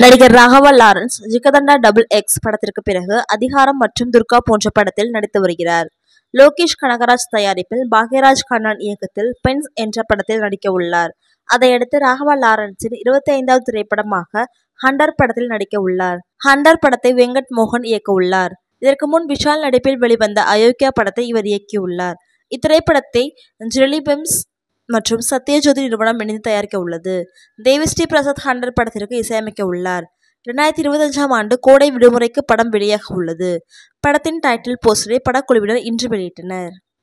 நடிகர் Raghava Lawrence Jigarthanda double X படத்திற்கு பிறகு அதிகாரம் மற்றும் துர்கா போன்ற படத்தில் நடித்து வருகிறார் லோகேஷ் கனகராஜ் தயாரிப்பில் பாக்யராஜ் கண்ணன் இயக்கத்தில் பென்ஸ் என்ற படத்தில் நடிக்க உள்ளார் அதையடுத்து ராகவா லாரன்ஸின் இருபத்தி ஐந்தாவது திரைப்படமாக ஹண்டர் படத்தில் நடிக்க உள்ளார் ஹண்டர் படத்தை வெங்கட் மோகன் இயக்க உள்ளார் இதற்கு முன் விஷால் நடிப்பில் வெளிவந்த அயோக்கியா படத்தை இவர் இயக்கியுள்ளார் இத்திரைப்படத்தை ஜெலிபெம்ஸ் மற்றும் சத்யஜோதி நிறுவனம் இணைந்து தயாரிக்க உள்ளது தேவிஸ்ரீ பிரசாத் ஹண்டர் படத்திற்கு இசையமைக்க உள்ளார் இரண்டாயிரத்தி இருபத்தஞ்சாம் ஆண்டு கோடை விடுமுறைக்கு படம் வெளியாக உள்ளது படத்தின் டைட்டில் போஸ்டரை படக்குழுவினர் இன்று வெளியிட்டனர்